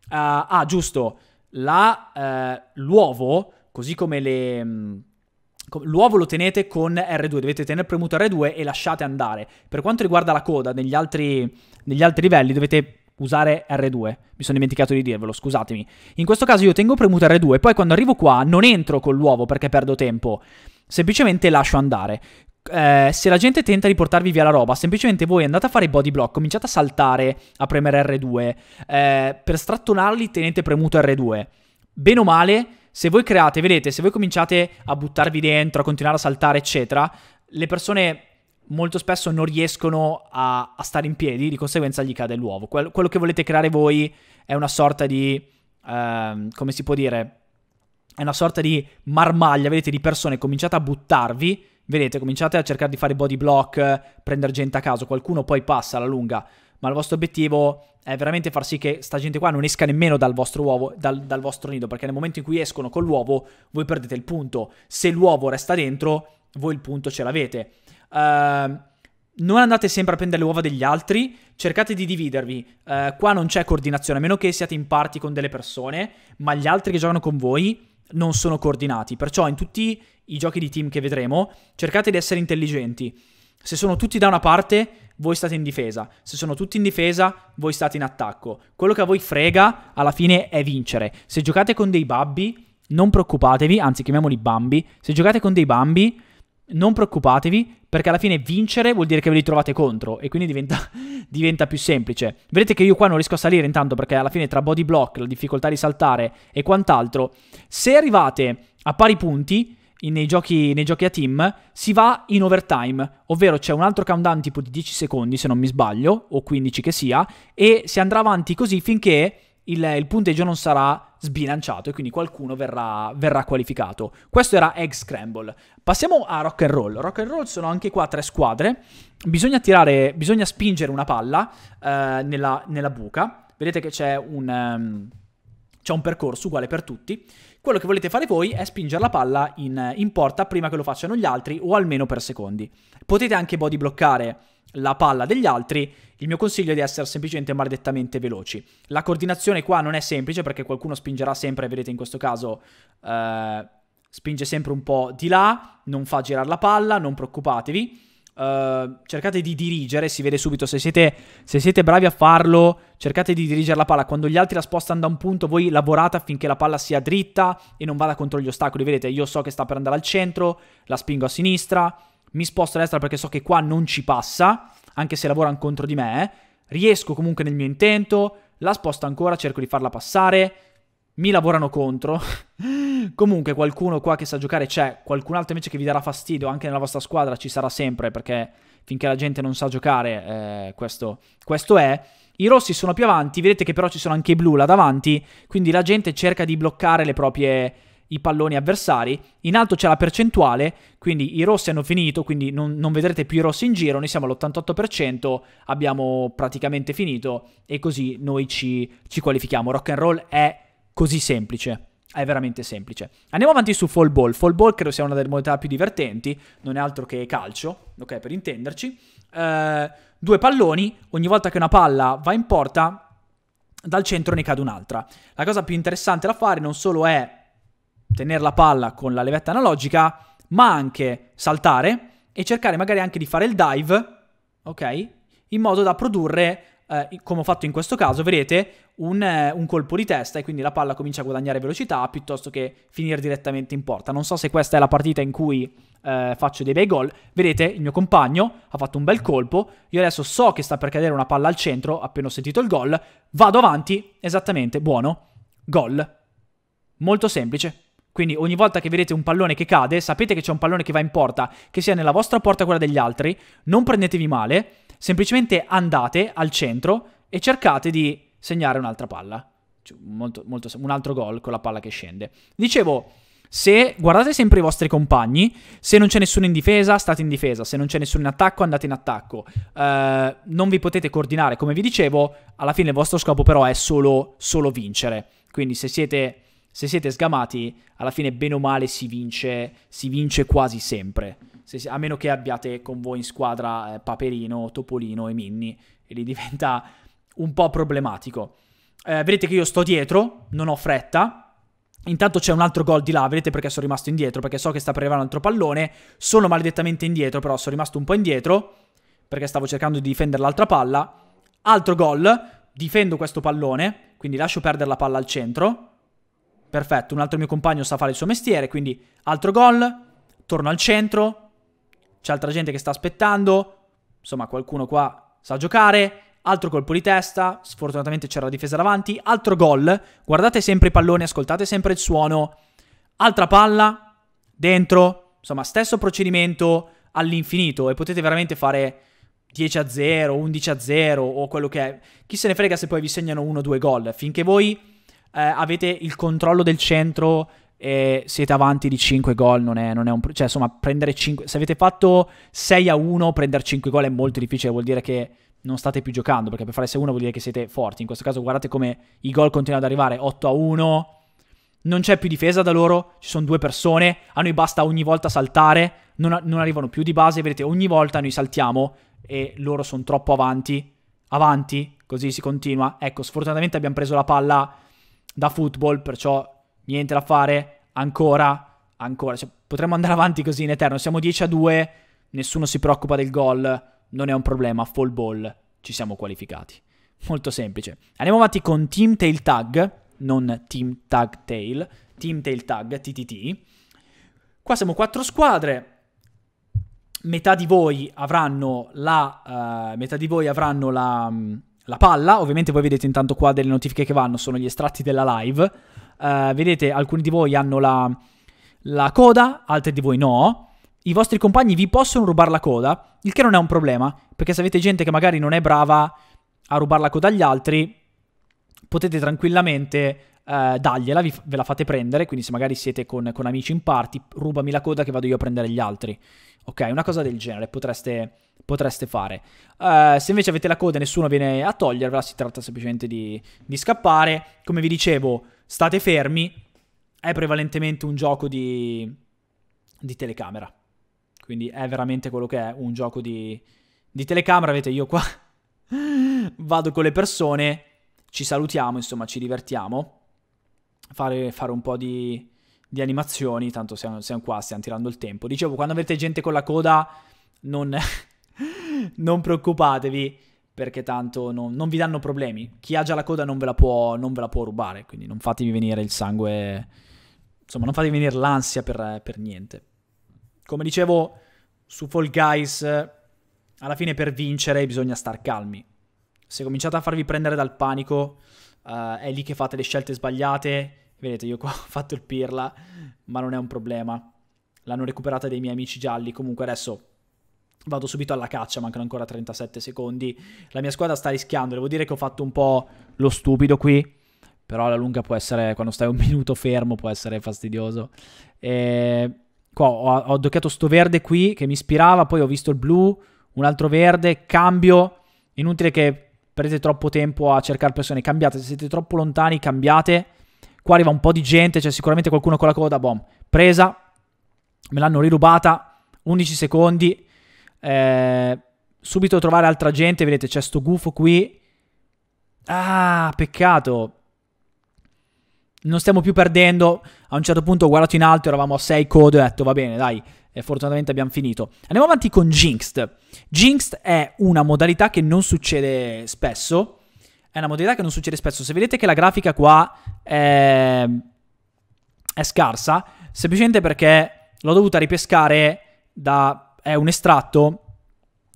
a, eh, ah, giusto, eh, l'uovo, così come le... Mm, l'uovo lo tenete con R2, dovete tenere premuto R2 e lasciate andare. Per quanto riguarda la coda, negli altri, negli altri livelli dovete usare R2. Mi sono dimenticato di dirvelo, scusatemi. In questo caso io tengo premuto R2, poi quando arrivo qua non entro con l'uovo perché perdo tempo. Semplicemente lascio andare. Eh, se la gente tenta di portarvi via la roba, semplicemente voi andate a fare i body block, cominciate a saltare, a premere R2. Eh, per strattonarli tenete premuto R2. Bene o male, se voi create, vedete, se voi cominciate a buttarvi dentro, a continuare a saltare, eccetera, le persone molto spesso non riescono a, a, stare in piedi, di conseguenza gli cade l'uovo. Que- quello che volete creare voi è una sorta di, ehm, come si può dire, è una sorta di marmaglia, vedete, di persone, cominciate a buttarvi, vedete, cominciate a cercare di fare body block, prendere gente a caso, qualcuno poi passa alla lunga, ma il vostro obiettivo è veramente far sì che sta gente qua non esca nemmeno dal vostro uovo, dal, dal, vostro nido, perché nel momento in cui escono con l'uovo, voi perdete il punto. Se l'uovo resta dentro, voi il punto ce l'avete. Uh, non andate sempre a prendere le uova degli altri, cercate di dividervi. Uh, qua non c'è coordinazione, a meno che siate in party con delle persone, ma gli altri che giocano con voi non sono coordinati. Perciò in tutti i giochi di team che vedremo, cercate di essere intelligenti. Se sono tutti da una parte, voi state in difesa. Se sono tutti in difesa, voi state in attacco. Quello che a voi frega alla fine è vincere. Se giocate con dei babbi, non preoccupatevi, anzi chiamiamoli bambi. Se giocate con dei bambi, non preoccupatevi perché alla fine vincere vuol dire che ve li trovate contro e quindi diventa, diventa, più semplice. Vedete che io qua non riesco a salire intanto perché alla fine tra body block, la difficoltà di saltare e quant'altro, se arrivate a pari punti in, nei, giochi, nei, giochi, a team si va in overtime, ovvero c'è un altro countdown tipo di 10 secondi se non mi sbaglio, o 15 che sia, e si andrà avanti così finché il, il punteggio non sarà sbilanciato e quindi qualcuno verrà, verrà qualificato. Questo era Egg Scramble. Passiamo a Rock and Roll. Rock and Roll sono anche qua tre squadre. Bisogna tirare, bisogna spingere una palla eh, nella, nella, buca. Vedete che c'è un... Um, c'è un percorso uguale per tutti. Quello che volete fare voi è spingere la palla in, in, porta prima che lo facciano gli altri o almeno per secondi. Potete anche body bloccare la palla degli altri, il mio consiglio è di essere semplicemente maledettamente veloci. La coordinazione qua non è semplice perché qualcuno spingerà sempre, vedete in questo caso eh, spinge sempre un po' di là, non fa girare la palla, non preoccupatevi. Eh, cercate di dirigere, si vede subito se siete, se siete bravi a farlo, cercate di dirigere la palla. Quando gli altri la spostano da un punto, voi lavorate affinché la palla sia dritta e non vada contro gli ostacoli. Vedete, io so che sta per andare al centro, la spingo a sinistra, mi sposto a destra perché so che qua non ci passa, anche se lavorano contro di me, eh. riesco comunque nel mio intento, la sposto ancora, cerco di farla passare, mi lavorano contro. comunque qualcuno qua che sa giocare c'è, qualcun altro invece che vi darà fastidio, anche nella vostra squadra ci sarà sempre perché finché la gente non sa giocare eh, questo, questo è. I rossi sono più avanti, vedete che però ci sono anche i blu là davanti, quindi la gente cerca di bloccare le proprie i palloni avversari. In alto c'è la percentuale, quindi i rossi hanno finito, quindi non, non vedrete più i rossi in giro, noi siamo all'88%, abbiamo praticamente finito e così noi ci, ci qualifichiamo. Rock and roll è così semplice. È veramente semplice. Andiamo avanti su fall ball. Fall ball credo sia una delle modalità più divertenti, non è altro che calcio, ok, per intenderci. Eh, due palloni, ogni volta che una palla va in porta, dal centro ne cade un'altra. La cosa più interessante da fare non solo è tenere la palla con la levetta analogica, ma anche saltare e cercare magari anche di fare il dive, ok? In modo da produrre, eh, come ho fatto in questo caso, vedete, un, eh, un, colpo di testa e quindi la palla comincia a guadagnare velocità piuttosto che finire direttamente in porta. Non so se questa è la partita in cui eh, faccio dei bei gol. Vedete, il mio compagno ha fatto un bel colpo, io adesso so che sta per cadere una palla al centro, appena ho sentito il gol, vado avanti, esattamente, buono, gol. Molto semplice. Quindi ogni volta che vedete un pallone che cade, sapete che c'è un pallone che va in porta, che sia nella vostra porta o quella degli altri, non prendetevi male, semplicemente andate al centro e cercate di segnare un'altra palla. Cioè, molto, molto, un altro gol con la palla che scende. Dicevo, se guardate sempre i vostri compagni, se non c'è nessuno in difesa, state in difesa, se non c'è nessuno in attacco, andate in attacco. Eh, non vi potete coordinare, come vi dicevo, alla fine il vostro scopo però è solo, solo vincere. Quindi se siete se siete sgamati, alla fine bene o male si vince, si vince quasi sempre. Se, a meno che abbiate con voi in squadra eh, Paperino, Topolino e Minni, e lì diventa un po' problematico. Eh, vedete che io sto dietro, non ho fretta. Intanto c'è un altro gol di là, vedete perché sono rimasto indietro, perché so che sta per arrivare un altro pallone. Sono maledettamente indietro, però sono rimasto un po' indietro, perché stavo cercando di difendere l'altra palla. Altro gol, difendo questo pallone, quindi lascio perdere la palla al centro Perfetto, un altro mio compagno sa fare il suo mestiere, quindi altro gol, torno al centro, c'è altra gente che sta aspettando, insomma qualcuno qua sa giocare, altro colpo di testa, sfortunatamente c'era la difesa davanti, altro gol, guardate sempre i palloni, ascoltate sempre il suono, altra palla, dentro, insomma stesso procedimento all'infinito e potete veramente fare 10 a 0, 11 a 0 o quello che è, chi se ne frega se poi vi segnano 1 o 2 gol, finché voi eh, avete il controllo del centro e siete avanti di 5 gol non è, non è un cioè insomma prendere 5 se avete fatto 6 a 1 prendere 5 gol è molto difficile vuol dire che non state più giocando perché per fare 6 a 1 vuol dire che siete forti in questo caso guardate come i gol continuano ad arrivare 8 a 1 non c'è più difesa da loro ci sono due persone a noi basta ogni volta saltare non, non arrivano più di base vedete ogni volta noi saltiamo e loro sono troppo avanti avanti così si continua ecco sfortunatamente abbiamo preso la palla da football, perciò niente da fare, ancora, ancora, cioè, potremmo andare avanti così in eterno, siamo 10 a 2, nessuno si preoccupa del gol, non è un problema, full ball, ci siamo qualificati. Molto semplice. Andiamo avanti con Team Tail Tag, non Team Tag Tail, Team Tail Tag, TTT. Qua siamo quattro squadre, metà di voi avranno la, uh, metà di voi avranno la, mm, la palla. Ovviamente voi vedete intanto qua delle notifiche che vanno, sono gli estratti della live. Uh, vedete, alcuni di voi hanno la, la coda, altri di voi no. I vostri compagni vi possono rubare la coda, il che non è un problema, perché se avete gente che magari non è brava a rubare la coda agli altri, potete tranquillamente eh, dagliela, vi, ve la fate prendere, quindi se magari siete con, con, amici in party, rubami la coda che vado io a prendere gli altri. Ok, una cosa del genere potreste, potreste fare. Uh, se invece avete la coda e nessuno viene a togliervela, si tratta semplicemente di, di scappare. Come vi dicevo, state fermi, è prevalentemente un gioco di, di telecamera. Quindi è veramente quello che è un gioco di, di telecamera. Vedete, io qua vado con le persone, ci salutiamo, insomma, ci divertiamo fare, fare un po' di, di animazioni, tanto siamo, siamo, qua, stiamo tirando il tempo. Dicevo, quando avete gente con la coda, non, non preoccupatevi, perché tanto non, non, vi danno problemi. Chi ha già la coda non ve la, può, non ve la può rubare, quindi non fatevi venire il sangue, insomma, non fatevi venire l'ansia per, per niente. Come dicevo, su Fall Guys, alla fine per vincere bisogna star calmi. Se cominciate a farvi prendere dal panico, uh, è lì che fate le scelte sbagliate Vedete, io qua ho fatto il pirla, ma non è un problema. L'hanno recuperata dei miei amici gialli. Comunque adesso vado subito alla caccia, mancano ancora 37 secondi. La mia squadra sta rischiando, devo dire che ho fatto un po' lo stupido qui. Però alla lunga può essere, quando stai un minuto fermo, può essere fastidioso. E... Qua ho, ho addocchiato sto verde qui che mi ispirava, poi ho visto il blu, un altro verde, cambio. Inutile che prendete troppo tempo a cercare persone, cambiate, se siete troppo lontani cambiate Qua arriva un po' di gente, c'è cioè sicuramente qualcuno con la coda, bom. Presa, me l'hanno rirubata, 11 secondi. Eh, subito trovare altra gente, vedete c'è sto gufo qui. Ah, peccato. Non stiamo più perdendo. A un certo punto ho guardato in alto, eravamo a 6 code, ho detto va bene, dai, e eh, fortunatamente abbiamo finito. Andiamo avanti con Jinxed. Jinxed è una modalità che non succede spesso. È una modalità che non succede spesso. Se vedete che la grafica qua è, ehm, è scarsa, semplicemente perché l'ho dovuta ripescare da è un estratto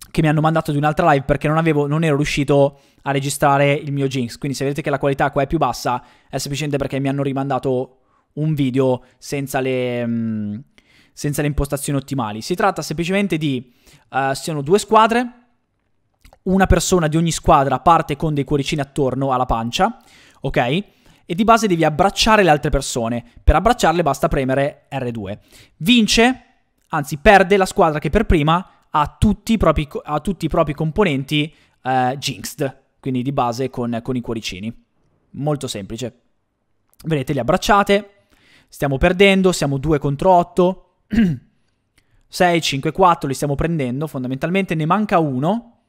che mi hanno mandato di un'altra live perché non, avevo, non ero riuscito a registrare il mio Jinx. Quindi se vedete che la qualità qua è più bassa è semplicemente perché mi hanno rimandato un video senza le, mm, senza le impostazioni ottimali. Si tratta semplicemente di... Uh, siano due squadre, una persona di ogni squadra parte con dei cuoricini attorno alla pancia, ok? e di base devi abbracciare le altre persone. Per abbracciarle basta premere R2. Vince, anzi perde la squadra che per prima ha tutti, propri, ha tutti i propri, componenti eh, jinxed, quindi di base con, con i cuoricini. Molto semplice. Vedete, li abbracciate, stiamo perdendo, siamo 2 contro 8. 6, 5, 4 li stiamo prendendo fondamentalmente, ne manca uno,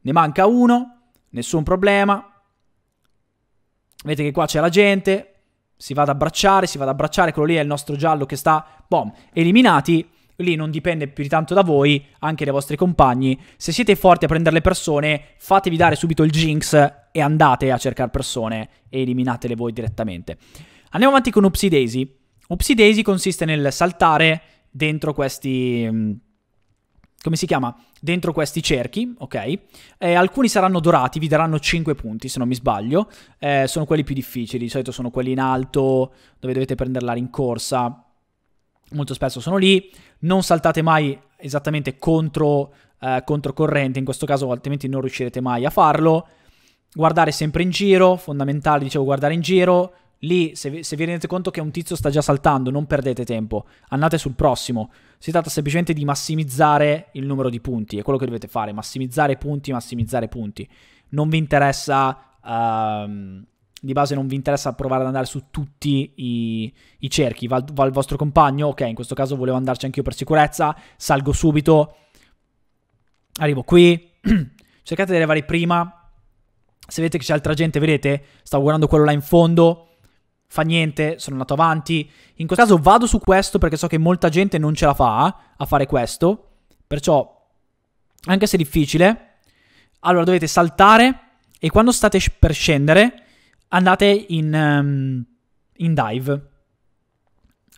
ne manca uno, nessun problema, Vedete che qua c'è la gente, si va ad abbracciare, si va ad abbracciare, quello lì è il nostro giallo che sta, boom, eliminati. Lì non dipende più di tanto da voi, anche dai vostri compagni. Se siete forti a prendere le persone, fatevi dare subito il jinx e andate a cercare persone e eliminatele voi direttamente. Andiamo avanti con Upsy Daisy. consiste nel saltare dentro questi mm, come si chiama, dentro questi cerchi, ok? Eh, alcuni saranno dorati, vi daranno 5 punti se non mi sbaglio, eh, sono quelli più difficili, di solito sono quelli in alto dove dovete prendere la rincorsa, molto spesso sono lì, non saltate mai esattamente contro, eh, controcorrente, in questo caso altrimenti non riuscirete mai a farlo, guardare sempre in giro, fondamentale dicevo guardare in giro, Lì, se, se vi rendete conto che un tizio sta già saltando, non perdete tempo, andate sul prossimo. Si tratta semplicemente di massimizzare il numero di punti, è quello che dovete fare, massimizzare punti, massimizzare punti. Non vi interessa, uh, di base non vi interessa provare ad andare su tutti i, i cerchi, va, va il vostro compagno, ok, in questo caso volevo andarci anch'io per sicurezza, salgo subito, arrivo qui, cercate di arrivare prima, se vedete che c'è altra gente, vedete, stavo guardando quello là in fondo, fa niente, sono andato avanti. In questo caso vado su questo perché so che molta gente non ce la fa eh, a fare questo. Perciò, anche se è difficile, allora dovete saltare e quando state per scendere andate in, um, in dive.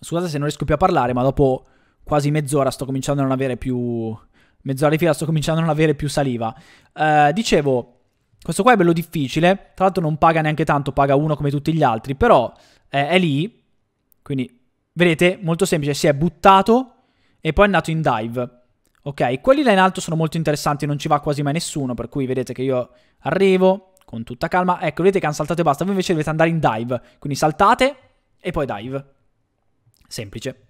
Scusate se non riesco più a parlare, ma dopo quasi mezz'ora sto cominciando a non avere più... Mezz'ora di fila sto cominciando a non avere più saliva. Uh, dicevo, questo qua è bello difficile, tra l'altro non paga neanche tanto, paga uno come tutti gli altri, però eh, è lì, quindi vedete, molto semplice, si è buttato e poi è andato in dive. Ok, quelli là in alto sono molto interessanti, non ci va quasi mai nessuno, per cui vedete che io arrivo con tutta calma. Ecco, vedete che hanno saltato e basta, voi invece dovete andare in dive, quindi saltate e poi dive. Semplice.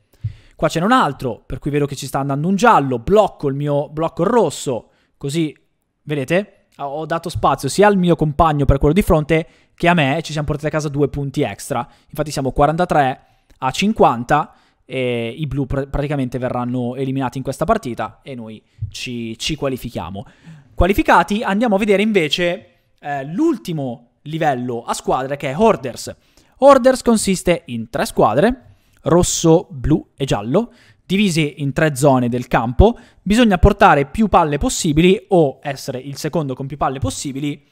Qua c'è un altro, per cui vedo che ci sta andando un giallo, blocco il mio blocco rosso, così, vedete? ho dato spazio sia al mio compagno per quello di fronte che a me ci siamo portati a casa due punti extra. Infatti siamo 43 a 50 e i blu pr- praticamente verranno eliminati in questa partita e noi ci, ci qualifichiamo. Qualificati andiamo a vedere invece eh, l'ultimo livello a squadre che è Orders. Orders consiste in tre squadre, rosso, blu e giallo, Divisi in tre zone del campo, bisogna portare più palle possibili o essere il secondo con più palle possibili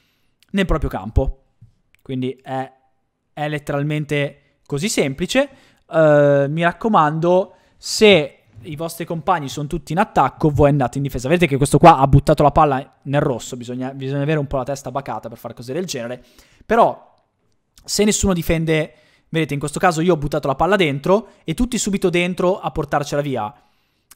nel proprio campo. Quindi è, è letteralmente così semplice. Uh, mi raccomando, se i vostri compagni sono tutti in attacco, voi andate in difesa. Vedete che questo qua ha buttato la palla nel rosso, bisogna, bisogna avere un po' la testa bacata per fare cose del genere. Però se nessuno difende Vedete, in questo caso io ho buttato la palla dentro e tutti subito dentro a portarcela via.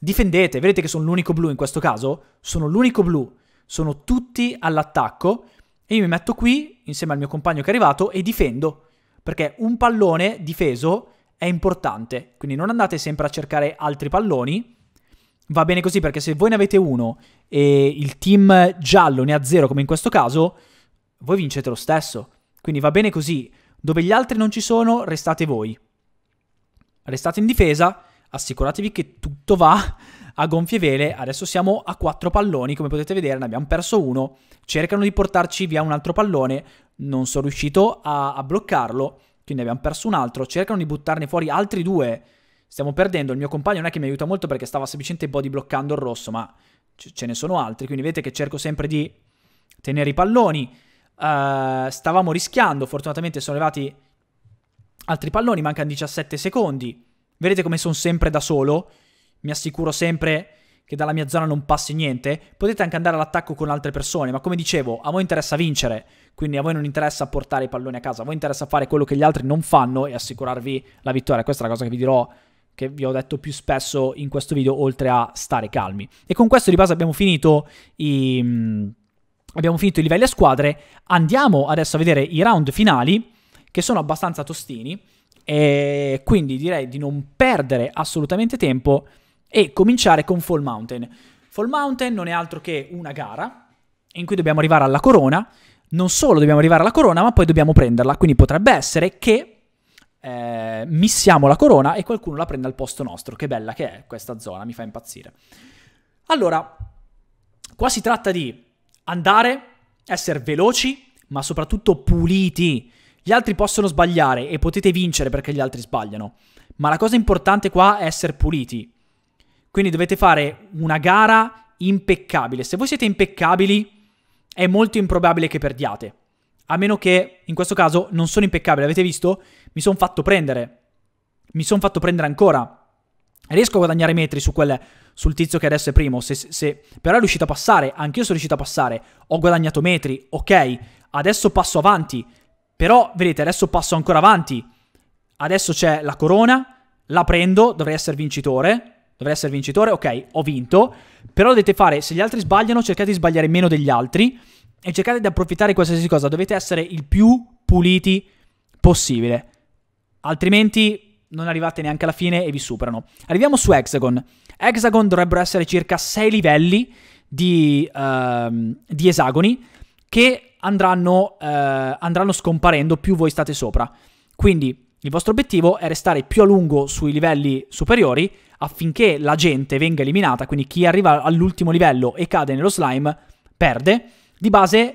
Difendete, vedete che sono l'unico blu in questo caso? Sono l'unico blu, sono tutti all'attacco e io mi metto qui insieme al mio compagno che è arrivato e difendo, perché un pallone difeso è importante, quindi non andate sempre a cercare altri palloni. Va bene così perché se voi ne avete uno e il team giallo ne ha zero come in questo caso, voi vincete lo stesso. Quindi va bene così. Dove gli altri non ci sono, restate voi. Restate in difesa, assicuratevi che tutto va a gonfie vele. Adesso siamo a quattro palloni, come potete vedere, ne abbiamo perso uno. Cercano di portarci via un altro pallone, non sono riuscito a, a bloccarlo, quindi abbiamo perso un altro. Cercano di buttarne fuori altri due. Stiamo perdendo, il mio compagno non è che mi aiuta molto perché stava semplicemente body bloccando il rosso, ma ce ne sono altri, quindi vedete che cerco sempre di tenere i palloni. Uh, stavamo rischiando, fortunatamente sono arrivati altri palloni, mancano 17 secondi. Vedete come sono sempre da solo? Mi assicuro sempre che dalla mia zona non passi niente. Potete anche andare all'attacco con altre persone, ma come dicevo, a voi interessa vincere, quindi a voi non interessa portare i palloni a casa, a voi interessa fare quello che gli altri non fanno e assicurarvi la vittoria. Questa è la cosa che vi dirò che vi ho detto più spesso in questo video, oltre a stare calmi. E con questo di base abbiamo finito i mm, abbiamo finito i livelli a squadre, andiamo adesso a vedere i round finali, che sono abbastanza tostini, e quindi direi di non perdere assolutamente tempo e cominciare con Fall Mountain. Fall Mountain non è altro che una gara in cui dobbiamo arrivare alla corona, non solo dobbiamo arrivare alla corona, ma poi dobbiamo prenderla, quindi potrebbe essere che eh, missiamo la corona e qualcuno la prenda al posto nostro, che bella che è questa zona, mi fa impazzire. Allora, qua si tratta di andare, essere veloci, ma soprattutto puliti. Gli altri possono sbagliare e potete vincere perché gli altri sbagliano, ma la cosa importante qua è essere puliti. Quindi dovete fare una gara impeccabile. Se voi siete impeccabili, è molto improbabile che perdiate. A meno che, in questo caso, non sono impeccabile. Avete visto? Mi sono fatto prendere. Mi sono fatto prendere ancora. Riesco a guadagnare metri su quel, sul tizio che adesso è primo, se, se, se, però è riuscito a passare, anch'io sono riuscito a passare, ho guadagnato metri, ok, adesso passo avanti, però vedete adesso passo ancora avanti, adesso c'è la corona, la prendo, dovrei essere vincitore, dovrei essere vincitore, ok, ho vinto, però dovete fare, se gli altri sbagliano, cercate di sbagliare meno degli altri e cercate di approfittare di qualsiasi cosa, dovete essere il più puliti possibile, altrimenti non arrivate neanche alla fine e vi superano. Arriviamo su Hexagon. Hexagon dovrebbero essere circa 6 livelli di, uh, di esagoni che andranno, uh, andranno scomparendo più voi state sopra. Quindi il vostro obiettivo è restare più a lungo sui livelli superiori affinché la gente venga eliminata, quindi chi arriva all'ultimo livello e cade nello slime perde. Di base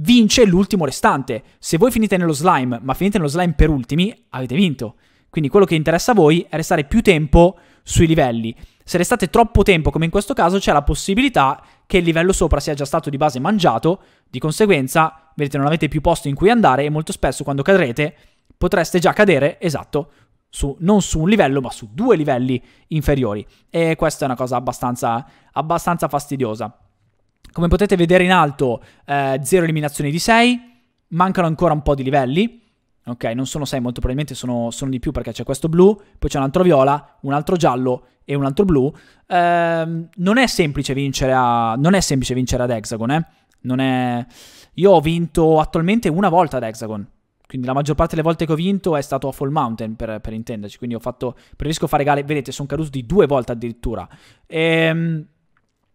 vince l'ultimo restante. Se voi finite nello slime, ma finite nello slime per ultimi, avete vinto. Quindi quello che interessa a voi è restare più tempo sui livelli. Se restate troppo tempo, come in questo caso, c'è la possibilità che il livello sopra sia già stato di base mangiato, di conseguenza, vedete, non avete più posto in cui andare e molto spesso quando cadrete potreste già cadere, esatto, su, non su un livello, ma su due livelli inferiori. E questa è una cosa abbastanza, abbastanza fastidiosa. Come potete vedere in alto, 0 eh, eliminazioni di 6, mancano ancora un po' di livelli, ok? Non sono 6, molto probabilmente sono, sono, di più perché c'è questo blu, poi c'è un altro viola, un altro giallo e un altro blu. Ehm, non è semplice vincere, a, non è semplice vincere ad Hexagon, eh? Non è... Io ho vinto attualmente una volta ad Hexagon, quindi la maggior parte delle volte che ho vinto è stato a Fall Mountain per, per intenderci, quindi ho fatto, preferisco fare gare, vedete sono caduto di due volte addirittura. Ehm,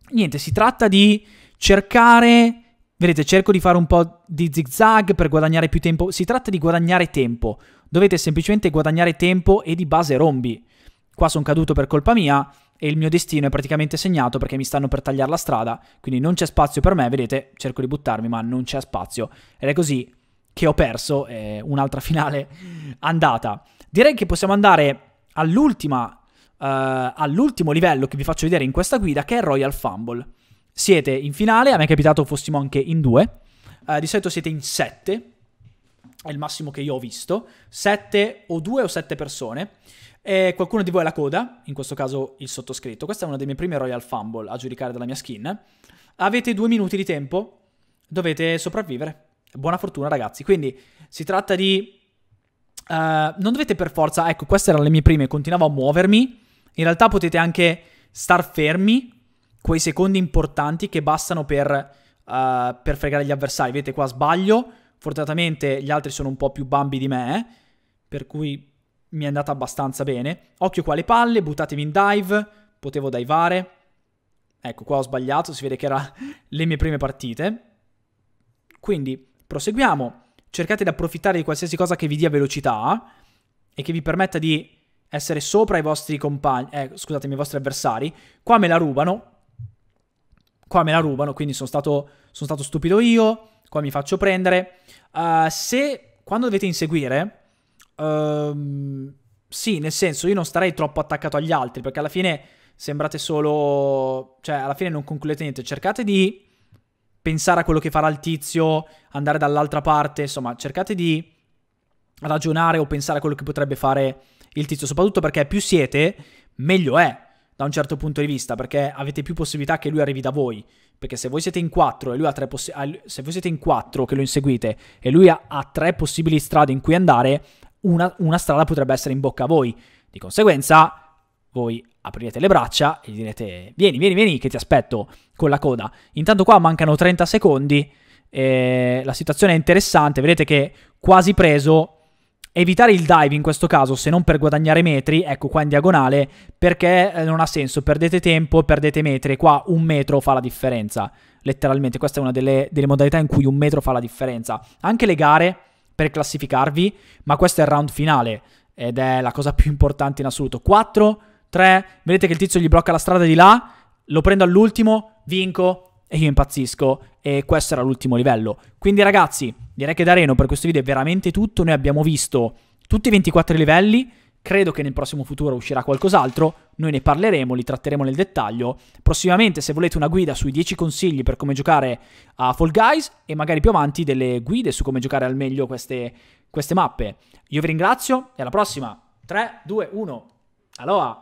niente, si tratta di cercare Vedete, cerco di fare un po' di zigzag per guadagnare più tempo. Si tratta di guadagnare tempo. Dovete semplicemente guadagnare tempo e di base rombi. Qua sono caduto per colpa mia e il mio destino è praticamente segnato perché mi stanno per tagliare la strada, quindi non c'è spazio per me, vedete, cerco di buttarmi ma non c'è spazio. Ed è così che ho perso eh, un'altra finale andata. Direi che possiamo andare all'ultima, uh, all'ultimo livello che vi faccio vedere in questa guida che è Royal Fumble siete in finale, a me è capitato fossimo anche in due, uh, di solito siete in sette, è il massimo che io ho visto, sette o due o sette persone, e qualcuno di voi ha la coda, in questo caso il sottoscritto, questa è una delle mie prime Royal Fumble a giudicare dalla mia skin, avete due minuti di tempo, dovete sopravvivere, buona fortuna ragazzi, quindi si tratta di... Uh, non dovete per forza, ecco queste erano le mie prime, continuavo a muovermi, in realtà potete anche star fermi quei secondi importanti che bastano per, uh, per fregare gli avversari. Vedete qua sbaglio, fortunatamente gli altri sono un po' più bambi di me, eh, per cui mi è andata abbastanza bene. Occhio qua alle palle, buttatevi in dive, potevo divare. Ecco, qua ho sbagliato, si vede che erano le mie prime partite. Quindi, proseguiamo. Cercate di approfittare di qualsiasi cosa che vi dia velocità e che vi permetta di essere sopra i vostri compagni, eh, scusatemi, i vostri avversari. Qua me la rubano, qua me la rubano, quindi sono stato, sono stato stupido io, qua mi faccio prendere. Uh, se quando dovete inseguire, uh, sì, nel senso io non starei troppo attaccato agli altri, perché alla fine sembrate solo, cioè alla fine non concludete niente, cercate di pensare a quello che farà il tizio, andare dall'altra parte, insomma, cercate di ragionare o pensare a quello che potrebbe fare il tizio, soprattutto perché più siete, meglio è da un certo punto di vista, perché avete più possibilità che lui arrivi da voi. Perché se voi siete in 4 e lui ha tre possi- se voi siete in 4 che lo inseguite e lui ha, ha 3 possibili strade in cui andare, una, una strada potrebbe essere in bocca a voi. Di conseguenza, voi aprirete le braccia e gli direte vieni, vieni, vieni che ti aspetto con la coda. Intanto qua mancano 30 secondi, eh, la situazione è interessante, vedete che quasi preso Evitare il dive in questo caso, se non per guadagnare metri, ecco qua in diagonale, perché eh, non ha senso, perdete tempo, perdete metri, qua un metro fa la differenza, letteralmente, questa è una delle, delle modalità in cui un metro fa la differenza. Anche le gare per classificarvi, ma questo è il round finale ed è la cosa più importante in assoluto. 4, 3, vedete che il tizio gli blocca la strada di là, lo prendo all'ultimo, vinco, e io impazzisco e questo era l'ultimo livello. Quindi ragazzi, direi che da Reno per questo video è veramente tutto, noi abbiamo visto tutti i 24 livelli, credo che nel prossimo futuro uscirà qualcos'altro, noi ne parleremo, li tratteremo nel dettaglio. Prossimamente se volete una guida sui 10 consigli per come giocare a Fall Guys e magari più avanti delle guide su come giocare al meglio queste, queste mappe. Io vi ringrazio e alla prossima. 3, 2, 1. Aloha!